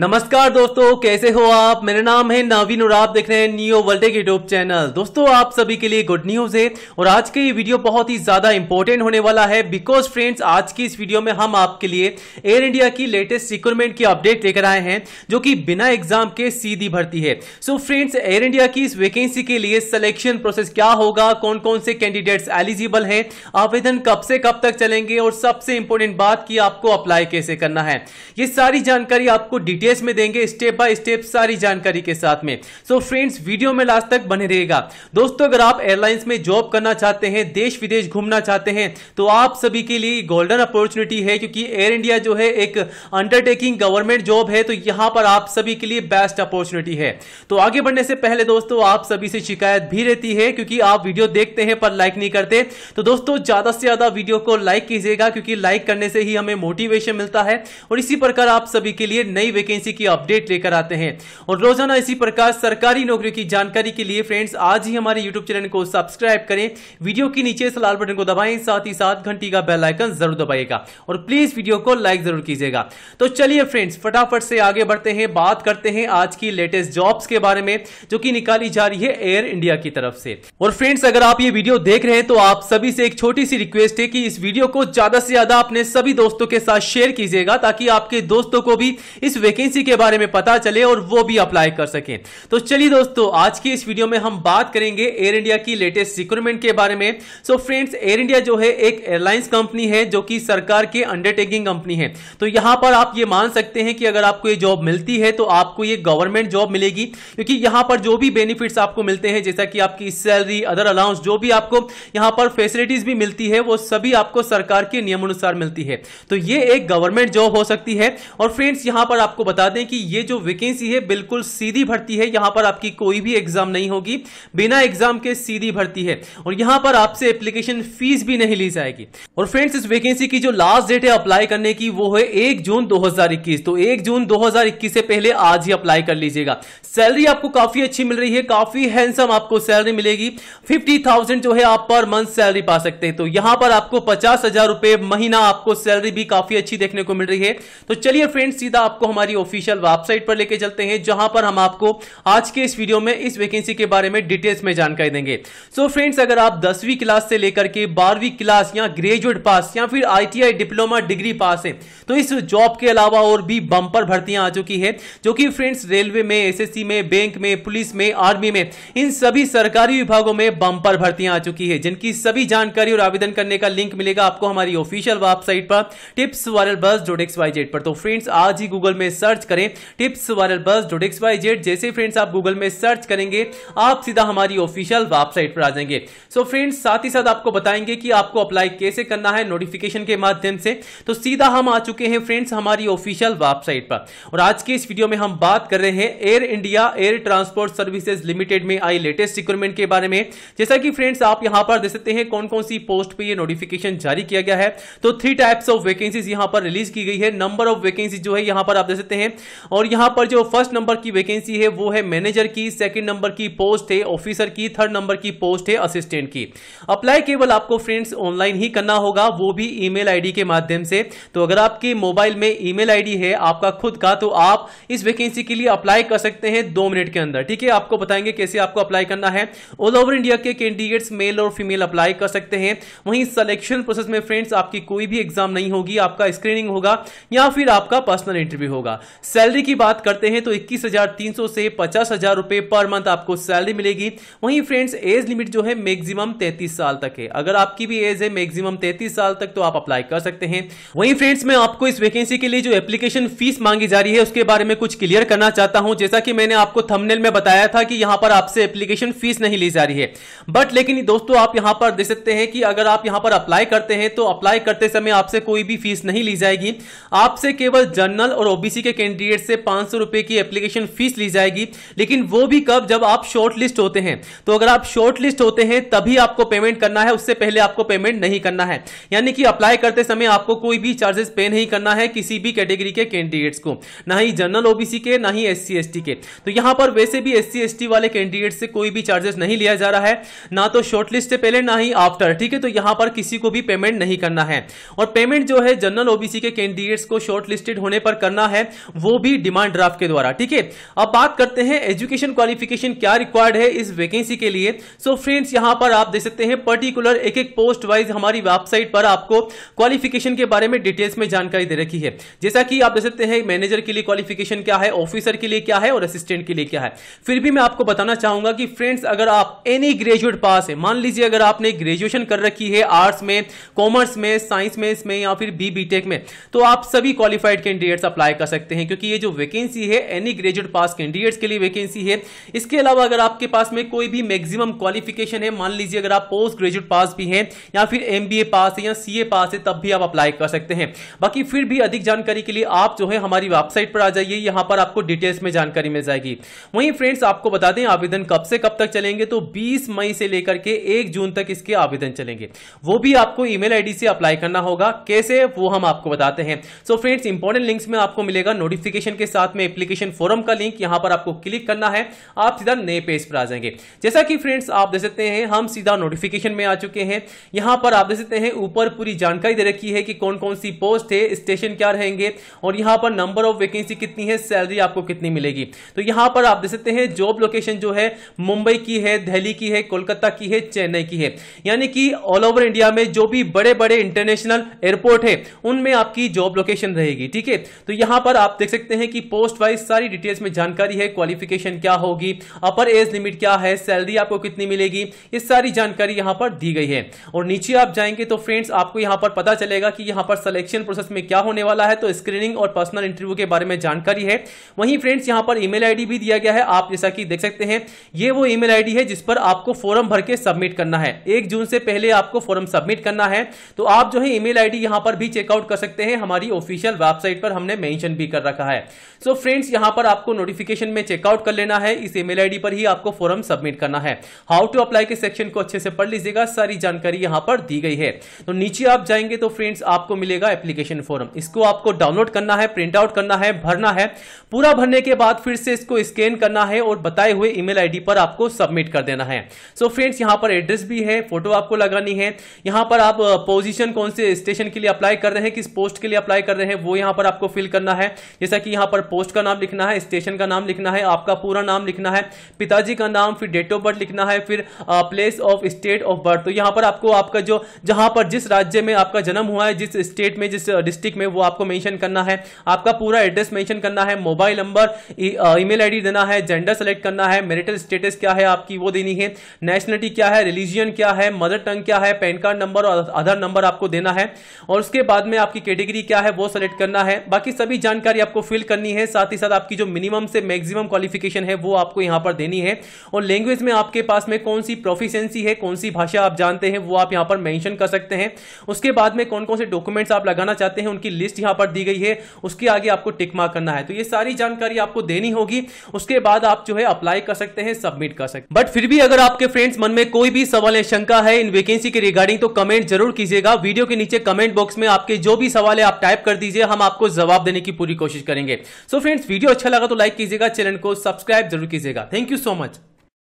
नमस्कार दोस्तों कैसे हो आप मेरा नाम है नावीन और आप देख रहे हैं नियो वर्ल्ड यूट्यूब चैनल दोस्तों आप सभी के लिए गुड न्यूज है और आज के ये वीडियो बहुत ही ज्यादा इंपॉर्टेंट होने वाला है बिकॉज फ्रेंड्स आज की इस वीडियो में हम आपके लिए एयर इंडिया की लेटेस्ट रिक्रूटमेंट की अपडेट लेकर आए हैं जो की बिना एग्जाम के सीधी भर्ती है सो फ्रेंड्स एयर इंडिया की इस वैकेंसी के लिए सिलेक्शन प्रोसेस क्या होगा कौन कौन से कैंडिडेट्स एलिजिबल है आवेदन कब से कब तक चलेंगे और सबसे इंपॉर्टेंट बात की आपको अप्लाई कैसे करना है ये सारी जानकारी आपको डिटेल्स में देंगे स्टेप बाय स्टेप सारी जानकारी के साथ में सो so फ्रेंड्स वीडियो में लास्ट तक बने रहेगा दोस्तों अगर आप एयरलाइंस में जॉब करना चाहते हैं देश विदेश घूमना चाहते हैं तो आप सभी के लिए गोल्डन अपॉर्चुनिटी है क्योंकि एयर इंडिया जो है एक अंडरटेकिंग गवर्नमेंट जॉब है तो यहां पर आप सभी के लिए बेस्ट अपॉर्चुनिटी है तो आगे बढ़ने से पहले दोस्तों आप सभी से शिकायत भी रहती है क्योंकि आप वीडियो देखते हैं पर लाइक नहीं करते तो दोस्तों ज्यादा से ज्यादा वीडियो को लाइक कीजिएगा क्योंकि लाइक करने से ही हमें मोटिवेशन मिलता है और इसी प्रकार आप सभी के लिए नई वेकेंसी वैकेंसी की अपडेट लेकर आते हैं और रोजाना इसी प्रकार सरकारी नौकरियों की जानकारी के लिए फ्रेंड्स आज ही हमारे यूट्यूब चैनल को सब्सक्राइब करें वीडियो के नीचे इस लाल बटन को दबाएं साथ ही साथ घंटी का बेल आइकन जरूर दबाएगा और प्लीज वीडियो को लाइक जरूर कीजिएगा तो चलिए फ्रेंड्स फटाफट से आगे बढ़ते हैं बात करते हैं आज की लेटेस्ट जॉब्स के बारे में जो कि निकाली जा रही है एयर इंडिया की तरफ से और फ्रेंड्स अगर आप ये वीडियो देख रहे हैं तो आप सभी से एक छोटी सी रिक्वेस्ट है कि इस वीडियो को ज्यादा से ज्यादा अपने सभी दोस्तों के साथ शेयर कीजिएगा ताकि आपके दोस्तों को भी इस वेकेंसी वैकेंसी के बारे में पता चले और वो भी अप्लाई कर सके तो चलिए दोस्तों आज की इस वीडियो में हम बात करेंगे एयर इंडिया की लेटेस्ट रिक्रूटमेंट के बारे में सो फ्रेंड्स एयर इंडिया जो है एक एयरलाइंस कंपनी है जो कि सरकार के अंडरटेकिंग कंपनी है तो यहां पर आप ये मान सकते हैं कि अगर आपको ये जॉब मिलती है तो आपको ये गवर्नमेंट जॉब मिलेगी क्योंकि यहां पर जो भी बेनिफिट्स आपको मिलते हैं जैसा कि आपकी सैलरी अदर अलाउंस जो भी आपको यहां पर फैसिलिटीज भी मिलती है वो सभी आपको सरकार के नियमानुसार मिलती है तो ये एक गवर्नमेंट जॉब हो सकती है और फ्रेंड्स यहां पर आपको बता दें कि ये जो वैकेंसी है बिल्कुल सीधी भर्ती है यहां पर आपकी कोई भी एग्जाम नहीं होगी बिना एग्जाम के सीधी भर्ती है और यहां पर आपसे एप्लीकेशन फीस भी नहीं ली जाएगी और फ्रेंड्स इस वैकेंसी की जो लास्ट डेट है अप्लाई करने की वो है एक जून दो तो एक जून दो से पहले आज ही अप्लाई कर लीजिएगा सैलरी आपको काफी अच्छी मिल रही है काफी हैंडसम आपको सैलरी मिलेगी फिफ्टी जो है आप पर मंथ सैलरी पा सकते हैं तो यहां पर आपको पचास हजार रुपए महीना आपको सैलरी भी काफी अच्छी देखने को मिल रही है तो चलिए फ्रेंड्स सीधा आपको हमारी ऑफिशियल वेबसाइट पर लेके चलते हैं जहां पर हम आपको आज के इस वीडियो में इस वैकेंसी के बारे में डिटेल्स में जानकारी देंगे सो so फ्रेंड्स अगर आप दसवीं क्लास से लेकर के बारहवीं क्लास या ग्रेजुएट पास या फिर आई डिप्लोमा डिग्री पास है तो इस जॉब के अलावा और भी बंपर भर्तियां आ चुकी है जो कि फ्रेंड्स रेलवे में एस में बैंक में पुलिस में आर्मी में इन सभी सरकारी विभागों में बंपर भर्तियां आ चुकी है जिनकी सभी जानकारी और आवेदन करने का लिंक मिलेगा आपको हमारी ऑफिशियल वेबसाइट पर tips viral buzz dot X Y Z पर तो फ्रेंड्स आज ही गूगल में सर्च करें tips viral buzz dot X Y Z जैसे फ्रेंड्स आप गूगल में सर्च करेंगे आप सीधा हमारी ऑफिशियल वेबसाइट पर आ जाएंगे सो so, फ्रेंड्स साथ ही साथ आपको बताएंगे कि आपको अप्लाई कैसे करना है नोटिफिकेशन के माध्यम से तो सीधा हम आ चुके हैं फ्रेंड्स हमारी ऑफिशियल वेबसाइट पर और आज के इस वीडियो में हम बात कर रहे हैं Air India air transport services limited में आई लेटेस्ट रिक्रूटमेंट के बारे में जैसा कि फ्रेंड्स आप यहां पर देख सकते हैं कौन कौन सी पोस्ट पर यह नोटिफिकेशन जारी किया गया है तो थ्री टाइप्स ऑफ वैकेंसीज यहां पर रिलीज की गई है नंबर ऑफ वैकेंसी जो है यहां पर आप देख सकते सकते हैं और यहाँ पर जो फर्स्ट नंबर की वैकेंसी है वो है मैनेजर की सेकेंड नंबर की पोस्ट है ऑफिसर की थर्ड नंबर की पोस्ट है असिस्टेंट की अप्लाई केवल आपको फ्रेंड्स ऑनलाइन ही करना होगा वो भी ईमेल आईडी के माध्यम से तो अगर आपके मोबाइल में ईमेल आईडी है आपका खुद का तो आप इस वैकेंसी के लिए अप्लाई कर सकते हैं दो मिनट के अंदर ठीक है आपको बताएंगे कैसे आपको अप्लाई करना है ऑल ओवर इंडिया के कैंडिडेट्स मेल और फीमेल अप्लाई कर सकते हैं वहीं सिलेक्शन प्रोसेस में फ्रेंड्स आपकी कोई भी एग्जाम नहीं होगी आपका स्क्रीनिंग होगा या फिर आपका पर्सनल इंटरव्यू होगा सैलरी की बात करते हैं तो 21,300 से पचास हजार रुपए पर मंथ आपको सैलरी मिलेगी वहीं फ्रेंड्स एज लिमिट जो है मैक्सिमम 33 साल तक है अगर आपकी भी एज है मैक्सिमम 33 साल तक तो आप अप्लाई कर सकते हैं वहीं फ्रेंड्स मैं आपको इस वैकेंसी के लिए जो एप्लीकेशन फीस मांगी जा रही है उसके बारे में कुछ क्लियर करना चाहता हूं जैसा कि मैंने आपको थमनेल में बताया था कि यहां पर आपसे एप्लीकेशन फीस नहीं ली जा रही है बट लेकिन दोस्तों आप यहां पर देख सकते हैं कि अगर आप यहां पर अप्लाई करते हैं तो अप्लाई करते समय आपसे कोई भी फीस नहीं ली जाएगी आपसे केवल जनरल और ओबीसी के के कैंडिडेट से पांच सौ रुपए की एप्लीकेशन फीस ली जाएगी लेकिन वो भी कब जब आप शॉर्ट लिस्ट होते हैं तो अगर आप शॉर्ट लिस्ट होते हैं तभी आपको पेमेंट करना है उससे पहले आपको पेमेंट नहीं करना है यानी कि अप्लाई करते समय आपको कोई भी चार्जेस पे नहीं करना है किसी भी कैटेगरी के कैंडिडेट्स को ना ही जनरल ओबीसी के ना ही एस सी के तो यहां पर वैसे भी एस सी वाले कैंडिडेट से कोई भी चार्जेस नहीं लिया जा रहा है ना तो शॉर्ट लिस्ट से पहले ना ही आफ्टर ठीक है तो यहां पर किसी को भी पेमेंट नहीं करना है और पेमेंट जो है जनरल ओबीसी के कैंडिडेट्स को शॉर्ट लिस्टेड होने पर करना है वो भी डिमांड ड्राफ्ट के द्वारा ठीक है अब बात करते हैं एजुकेशन क्वालिफिकेशन क्या रिक्वायर्ड है इस वैकेंसी के लिए सो so, फ्रेंड्स यहां पर आप देख सकते हैं पर्टिकुलर एक एक पोस्ट वाइज हमारी वेबसाइट पर आपको क्वालिफिकेशन के बारे में डिटेल्स में जानकारी दे रखी है जैसा कि आप देख सकते हैं मैनेजर के लिए क्वालिफिकेशन क्या है ऑफिसर के लिए क्या है और असिस्टेंट के लिए क्या है फिर भी मैं आपको बताना चाहूंगा कि फ्रेंड्स अगर आप एनी ग्रेजुएट पास है मान लीजिए अगर आपने ग्रेजुएशन कर रखी है आर्ट्स में कॉमर्स में साइंस में इसमें या फिर बी में तो आप सभी क्वालिफाइड कैंडिडेट्स अप्लाई कर सकते हैं सकते हैं क्योंकि ये जो वैकेंसी है एनी ग्रेजुएट पास कैंडिडेट्स के लिए वैकेंसी है इसके अलावा अगर आपके पास में कोई भी मैक्सिमम क्वालिफिकेशन है मान लीजिए अगर आप पोस्ट ग्रेजुएट पास भी हैं या फिर एम पास है या सी पास है तब भी आप अप्लाई कर सकते हैं बाकी फिर भी अधिक जानकारी के लिए आप जो है हमारी वेबसाइट पर आ जाइए यहाँ पर आपको डिटेल्स में जानकारी मिल जाएगी वहीं फ्रेंड्स आपको बता दें आवेदन कब से कब तक चलेंगे तो बीस मई से लेकर के एक जून तक इसके आवेदन चलेंगे वो भी आपको ईमेल आईडी से अप्लाई करना होगा कैसे वो हम आपको बताते हैं सो फ्रेंड्स इंपोर्टेंट लिंक्स में आपको मिलेगा नोटिफिकेशन के साथ में एप्लीकेशन फॉरम का लिंक यहां पर आपको क्लिक करना है आप सीधा नए पेज पर आ जाएंगे जैसा कि फ्रेंड्स आप देख सकते हैं हम सीधा नोटिफिकेशन में आ चुके हैं यहां पर आप देख सकते हैं ऊपर पूरी जानकारी दे रखी है कि कौन कौन सी पोस्ट है स्टेशन क्या रहेंगे और यहां पर नंबर ऑफ वैकेंसी कितनी है सैलरी आपको कितनी मिलेगी तो यहां पर आप देख सकते हैं जॉब लोकेशन जो है मुंबई की है दिल्ली की है कोलकाता की है चेन्नई की है यानी कि ऑल ओवर इंडिया में जो भी बड़े बड़े इंटरनेशनल एयरपोर्ट है उनमें आपकी जॉब लोकेशन रहेगी ठीक है तो यहां पर आप आप देख सकते हैं कि पोस्ट वाइज सारी डिटेल्स में जानकारी है क्वालिफिकेशन क्या होगी अपर एज लिमिट क्या है सैलरी आपको कितनी मिलेगी ये सारी जानकारी यहाँ पर दी गई है और नीचे आप जाएंगे तो फ्रेंड्स आपको यहाँ पर पता चलेगा कि यहाँ पर सिलेक्शन प्रोसेस में क्या होने वाला है तो स्क्रीनिंग और पर्सनल इंटरव्यू के बारे में जानकारी है वहीं फ्रेंड्स यहाँ पर ईमेल आईडी भी दिया गया है आप जैसा कि देख सकते हैं ये वो ईमेल आईडी है जिस पर आपको फॉर्म भर के सबमिट करना है एक जून से पहले आपको फॉर्म सबमिट करना है तो आप जो है ईमेल आईडी यहां पर भी चेकआउट कर सकते हैं हमारी ऑफिशियल वेबसाइट पर हमने मेंशन भी कर रखा है सो so फ्रेंड्स यहां पर आपको नोटिफिकेशन में चेकआउट कर लेना है इस ईमेल आईडी पर ही आपको फॉर्म सबमिट करना है हाउ टू अप्लाई के सेक्शन को अच्छे से पढ़ लीजिएगा सारी जानकारी यहां पर दी गई है तो नीचे आप जाएंगे तो फ्रेंड्स आपको मिलेगा एप्लीकेशन फॉर्म इसको आपको डाउनलोड करना है प्रिंट आउट करना है भरना है पूरा भरने के बाद फिर से इसको स्कैन करना है और बताए हुए ईमेल आईडी पर आपको सबमिट कर देना है सो so फ्रेंड्स यहां पर एड्रेस भी है फोटो आपको लगानी है यहां पर आप पोजीशन कौन से स्टेशन के लिए अप्लाई कर रहे हैं किस पोस्ट के लिए अप्लाई कर रहे हैं वो यहां पर आपको फिल करना है जैसा कि यहाँ पर पोस्ट का नाम लिखना है स्टेशन का नाम लिखना है आपका पूरा नाम लिखना है पिताजी का नाम फिर डेट ऑफ बर्थ लिखना है फिर place of state of birth तो यहाँ पर आपको आपका जो जहाँ पर जिस राज्य में आपका जन्म हुआ है जिस स्टेट में जिस डिस्ट्रिक्ट uh, में वो आपको मैंशन करना है आपका पूरा एड्रेस मैंशन करना है मोबाइल नंबर ईमेल आईडी देना है जेंडर सेलेक्ट करना है मेरिटल स्टेटस क्या है आपकी वो देनी है नेशनलिटी क्या है रिलीजियन क्या है मदर टंग क्या है पैन कार्ड नंबर और आधार नंबर आपको देना है और उसके बाद में आपकी कैटेगरी क्या है वो सेलेक्ट करना है बाकी सभी जानकारी जानकारी आपको फिल करनी है साथ ही साथ आपकी जो मिनिमम से मैक्सिमम क्वालिफिकेशन है वो आपको यहां पर देनी है और लैंग्वेज में आपके पास में कौन सी प्रोफिशेंसी है कौन सी भाषा आप जानते हैं वो आप यहां पर मैंशन कर सकते हैं उसके बाद में कौन कौन से डॉक्यूमेंट्स आप लगाना चाहते हैं उनकी लिस्ट यहां पर दी गई है उसके आगे आपको टिकमा करना है तो ये सारी जानकारी आपको देनी होगी उसके बाद आप जो है अप्लाई कर सकते हैं सबमिट कर सकते हैं बट फिर भी अगर आपके फ्रेंड्स मन में कोई भी सवाल या शंका है इन वैकेंसी के रिगार्डिंग तो कमेंट जरूर कीजिएगा वीडियो के नीचे कमेंट बॉक्स में आपके जो भी सवाल है आप टाइप कर दीजिए हम आपको जवाब देने की पूरी कोशिश करेंगे सो फ्रेंड्स वीडियो अच्छा लगा तो लाइक कीजिएगा चैनल को सब्सक्राइब जरूर कीजिएगा थैंक यू सो मच